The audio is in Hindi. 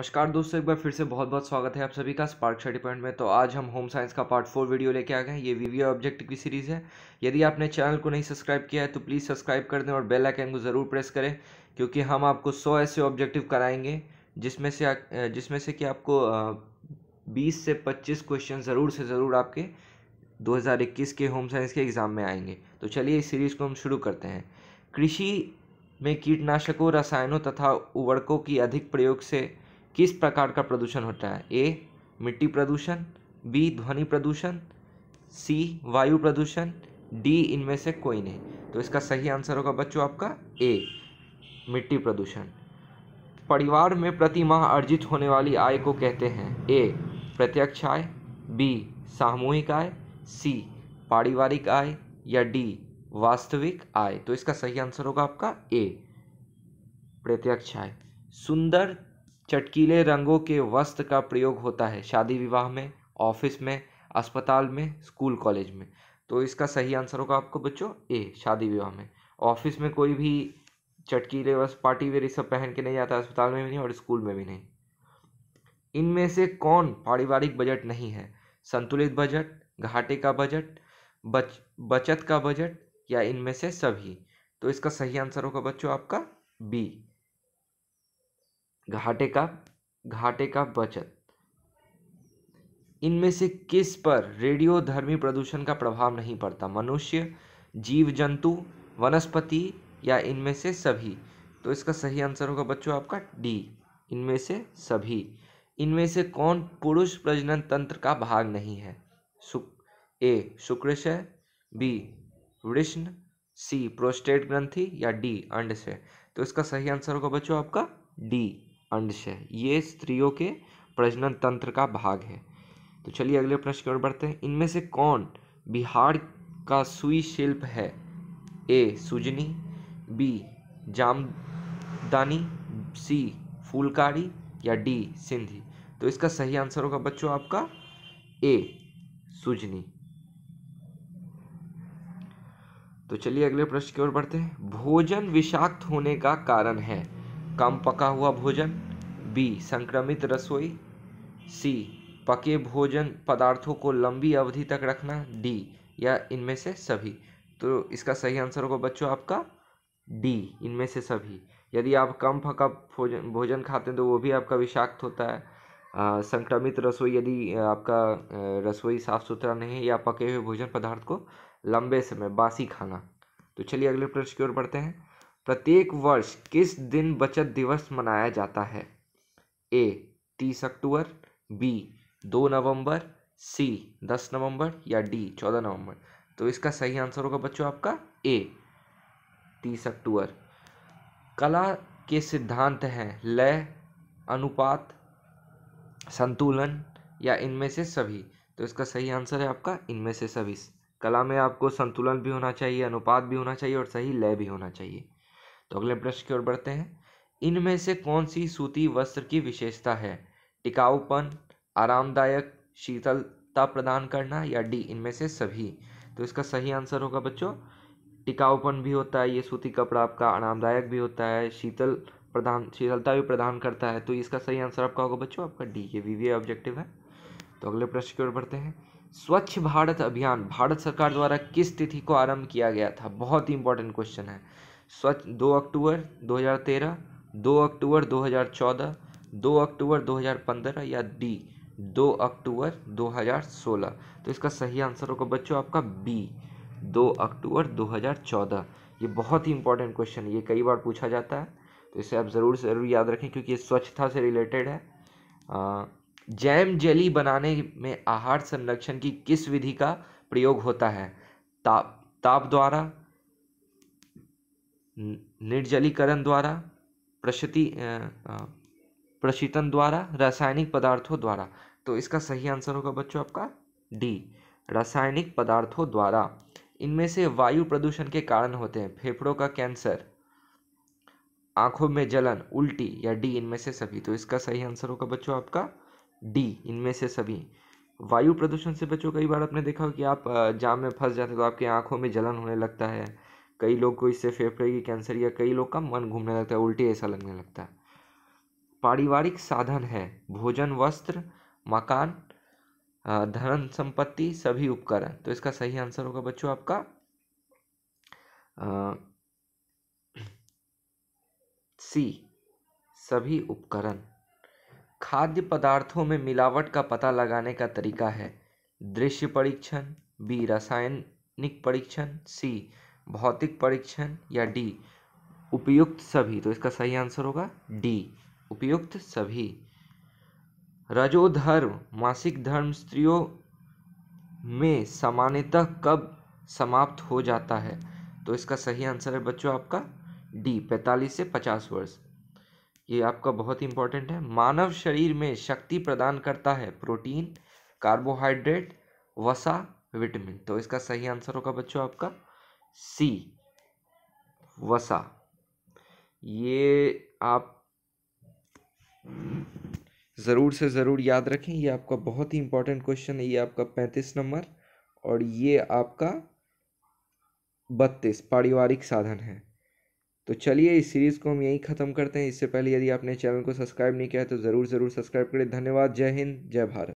नमस्कार दोस्तों एक बार फिर से बहुत बहुत स्वागत है आप सभी का स्पार्क स्टडी पॉइंट में तो आज हम होम साइंस का पार्ट फोर वीडियो लेके आ गए हैं ये वी ऑब्जेक्ट की सीरीज़ है यदि आपने चैनल को नहीं सब्सक्राइब किया है तो प्लीज़ सब्सक्राइब कर दें और बेल आइकन को ज़रूर प्रेस करें क्योंकि हम आपको सौ ऐसे ऑब्जेक्टिव कराएंगे जिसमें से जिसमें से कि आपको बीस से पच्चीस क्वेश्चन ज़रूर से ज़रूर आपके इक्कीस के होम साइंस के एग्ज़ाम में आएंगे तो चलिए इस सीरीज़ को हम शुरू करते हैं कृषि में कीटनाशकों रसायनों तथा उर्वरकों की अधिक प्रयोग से किस प्रकार का प्रदूषण होता है ए मिट्टी प्रदूषण बी ध्वनि प्रदूषण सी वायु प्रदूषण डी इनमें से कोई नहीं तो इसका सही आंसर होगा बच्चों आपका ए मिट्टी प्रदूषण परिवार में प्रति माह अर्जित होने वाली आय को कहते हैं ए प्रत्यक्ष आय बी सामूहिक आय सी पारिवारिक आय या डी वास्तविक आय तो इसका सही आंसर होगा आपका ए प्रत्यक्ष आय सुंदर चटकीले रंगों के वस्त्र का प्रयोग होता है शादी विवाह में ऑफिस में अस्पताल में स्कूल कॉलेज में तो इसका सही आंसर होगा आपको बच्चों ए शादी विवाह में ऑफिस में कोई भी चटकीले वस्त्र पार्टी वेयर सब पहन के नहीं जाता अस्पताल में भी नहीं और स्कूल में भी नहीं इनमें से कौन पारिवारिक बजट नहीं है संतुलित बजट घाटे का बजट बच बचत का बजट या इनमें से सभी तो इसका सही आंसर होगा बच्चों आपका बी घाटे का घाटे का बचत इनमें से किस पर रेडियोधर्मी प्रदूषण का प्रभाव नहीं पड़ता मनुष्य जीव जंतु वनस्पति या इनमें से सभी तो इसका सही आंसर होगा बच्चों आपका डी इनमें से सभी इनमें से कौन पुरुष प्रजनन तंत्र का भाग नहीं है सुक ए शुक्रशय बी वृष्ण सी प्रोस्टेट ग्रंथि या डी अंड से तो इसका सही आंसर होगा बच्चों आपका डी अंडश है ये स्त्रियों के प्रजनन तंत्र का भाग है तो चलिए अगले प्रश्न की ओर बढ़ते हैं इनमें से कौन बिहार का सुई शिल्प है A Sujni B Jamdani C Phulkari या डी सिंधी तो इसका सही आंसर होगा बच्चों आपका ए सुजनी तो चलिए अगले प्रश्न की ओर बढ़ते हैं भोजन विषाक्त होने का कारण है कम पका हुआ भोजन बी संक्रमित रसोई सी पके भोजन पदार्थों को लंबी अवधि तक रखना डी या इनमें से सभी तो इसका सही आंसर होगा बच्चों आपका डी इनमें से सभी यदि आप कम पका भोजन भोजन खाते हैं तो वो भी आपका विषाक्त होता है आ, संक्रमित रसोई यदि आपका रसोई साफ सुथरा नहीं है या पके हुए भोजन पदार्थ को लंबे समय बासी खाना तो चलिए अगले प्रश्न की ओर बढ़ते हैं प्रत्येक वर्ष किस दिन बचत दिवस मनाया जाता है ए तीस अक्टूबर बी दो नवंबर सी दस नवंबर या डी चौदह नवंबर तो इसका सही आंसर होगा बच्चों आपका ए तीस अक्टूबर कला के सिद्धांत हैं लय अनुपात संतुलन या इनमें से सभी तो इसका सही आंसर है आपका इनमें से सभी कला में आपको संतुलन भी होना चाहिए अनुपात भी होना चाहिए और सही लय भी होना चाहिए तो अगले प्रश्न की ओर बढ़ते हैं इनमें से कौन सी सूती वस्त्र की विशेषता है टिकाऊपन आरामदायक शीतलता प्रदान करना या डी इनमें से सभी तो इसका सही आंसर होगा बच्चों टिकाऊपन भी होता है ये सूती कपड़ा आपका आरामदायक भी होता है शीतल प्रदान शीतलता भी प्रदान करता है तो इसका सही आंसर आपका होगा बच्चों आपका डी ये वी ऑब्जेक्टिव है तो अगले प्रश्न की ओर बढ़ते हैं स्वच्छ भारत अभियान भारत सरकार द्वारा किस तिथि को आरंभ किया गया था बहुत ही इंपॉर्टेंट क्वेश्चन है स्वच्छ दो अक्टूबर 2013 दो अक्टूबर 2014 दो अक्टूबर 2015 या डी दो अक्टूबर 2016 तो इसका सही आंसर होगा बच्चों आपका बी दो अक्टूबर 2014 ये बहुत ही इंपॉर्टेंट क्वेश्चन है ये कई बार पूछा जाता है तो इसे आप ज़रूर से ज़रूर याद रखें क्योंकि ये स्वच्छता से रिलेटेड है जैम जेली बनाने में आहार संरक्षण की किस विधि का प्रयोग होता है ताप ताप द्वारा निर्जलीकरण द्वारा प्रशति प्रशीतन द्वारा रासायनिक पदार्थों द्वारा तो इसका सही आंसर होगा बच्चों आपका डी रासायनिक पदार्थों द्वारा इनमें से वायु प्रदूषण के कारण होते हैं फेफड़ों का कैंसर आंखों में जलन उल्टी या डी इनमें से सभी तो इसका सही आंसर होगा बच्चों आपका डी इनमें से सभी वायु प्रदूषण से बच्चों कई बार आपने देखा हो कि आप जाम में फंस जाते तो आपकी आंखों में जलन होने लगता है कई लोग को इससे फेफड़े की कैंसर या कई लोग का मन घूमने लगता है उल्टी ऐसा लगने लगता है पारिवारिक साधन है भोजन वस्त्र मकान धन संपत्ति सभी उपकरण तो इसका सही आंसर होगा बच्चों आपका सी सभी उपकरण खाद्य पदार्थों में मिलावट का पता लगाने का तरीका है दृश्य परीक्षण बी रासायनिक परीक्षण सी भौतिक परीक्षण या डी उपयुक्त सभी तो इसका सही आंसर होगा डी उपयुक्त सभी रजोधर्म मासिक धर्म स्त्रियों में सामान्यतः कब समाप्त हो जाता है तो इसका सही आंसर है बच्चों आपका डी पैंतालीस से पचास वर्ष ये आपका बहुत इंपॉर्टेंट है मानव शरीर में शक्ति प्रदान करता है प्रोटीन कार्बोहाइड्रेट वसा विटामिन तो इसका सही आंसर होगा बच्चों आपका सी वसा ये आप ज़रूर से ज़रूर याद रखें ये आपका बहुत ही इंपॉर्टेंट क्वेश्चन है ये आपका पैंतीस नंबर और ये आपका बत्तीस पारिवारिक साधन है तो चलिए इस सीरीज़ को हम यहीं ख़त्म करते हैं इससे पहले यदि आपने चैनल को सब्सक्राइब नहीं किया है तो ज़रूर ज़रूर सब्सक्राइब करें धन्यवाद जय हिंद जय भारत